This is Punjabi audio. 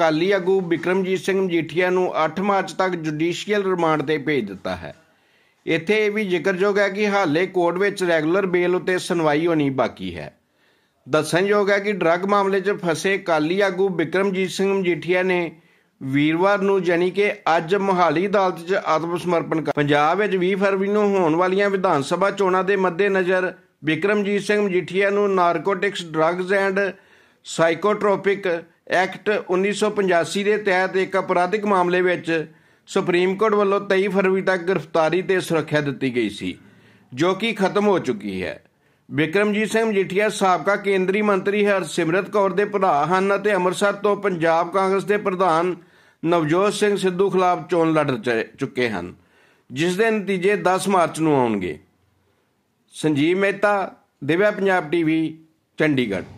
ਕਾਲੀ ਆਗੂ ਵਿਕਰਮਜੀਤ ਸਿੰਘ ਮਜੀਠੀਆ ਨੂੰ 8 ਮਾਰਚ ਤੱਕ ਜੁਡੀਸ਼ੀਅਲ ਰਿਮਾਂਡ ਤੇ ਭੇਜ ਦਿੱਤਾ ਹੈ ਇੱਥੇ ਇਹ ਵੀ ਜ਼ਿਕਰਯੋਗ ਹੈ ਕਿ ਹਾਲੇ ਕੋਰਟ ਵਿੱਚ ਰੈਗੂਲਰ ਬੇਲ ਉਤੇ ਸੁਣਵਾਈ ਹੋਣੀ ਬਾਕੀ ਹੈ ਦੱਸਣਯੋਗ ਹੈ ਕਿ ਡਰੱਗ ਮਾਮਲੇ 'ਚ ਫਸੇ ਕਾਲੀ ਆਗੂ ਵਿਕਰਮਜੀਤ ਸਿੰਘ ਮਜੀਠੀਆ ਨੇ ਵੀਰਵਾਰ ਨੂੰ ਜਾਨੀ ਕਿ ਅੱਜ ਮੁਹਾਲੀ ਅਦਾਲਤ 'ਚ ਆਤਮ ਸਮਰਪਣ ਕਰ ਪੰਜਾਬ ਵਿੱਚ 20 ਫਰਵਰੀ ਨੂੰ ਹੋਣ ਵਾਲੀਆਂ ਵਿਧਾਨ ਸਭਾ ਚੋਣਾਂ ਦੇ ਮੱਦੇਨਜ਼ਰ ਵਿਕਰਮਜੀਤ ਸਿੰਘ ਮਜੀਠੀਆ ਨੂੰ narcotics drugs and psychotropic act 1985 ਦੇ ਤਹਿਤ ਇੱਕ ਅਪਰਾਧਿਕ ਮਾਮਲੇ ਵਿੱਚ ਸੁਪਰੀਮ ਕੋਰਟ ਵੱਲੋਂ 23 ਫਰਵਰੀ ਤੱਕ ਗ੍ਰਿਫਤਾਰੀ ਤੇ ਸੁਰੱਖਿਆ ਦਿੱਤੀ ਗਈ ਸੀ ਜੋ ਕਿ ਖਤਮ ਹੋ ਚੁੱਕੀ ਹੈ ਵਿਕਰਮਜੀਤ ਸਿੰਘ ਮਜੀਠੀਆ ਸਾਬਕਾ ਕੇਂਦਰੀ ਮੰਤਰੀ ਹਰਸਿਮਰਤ ਕੌਰ ਦੇ ਭਰਾ ਹਨ ਅਤੇ ਅੰਮ੍ਰਿਤਸਰ ਤੋਂ ਪੰਜਾਬ ਕਾਂਗਰਸ ਦੇ ਪ੍ਰਧਾਨ ਨਵਜੋਤ ਸਿੰਘ ਸਿੱਧੂ ਖਿਲਾਫ ਚੋਣ ਲੜ ਚੁੱਕੇ ਹਨ ਜਿਸ ਦੇ ਨਤੀਜੇ 10 ਮਾਰਚ ਨੂੰ ਆਉਣਗੇ ਸੰਜੀਵ ਮਹਿਤਾ ਦਿਵਿਆ ਪੰਜਾਬ ਟੀਵੀ ਚੰਡੀਗੜ੍ਹ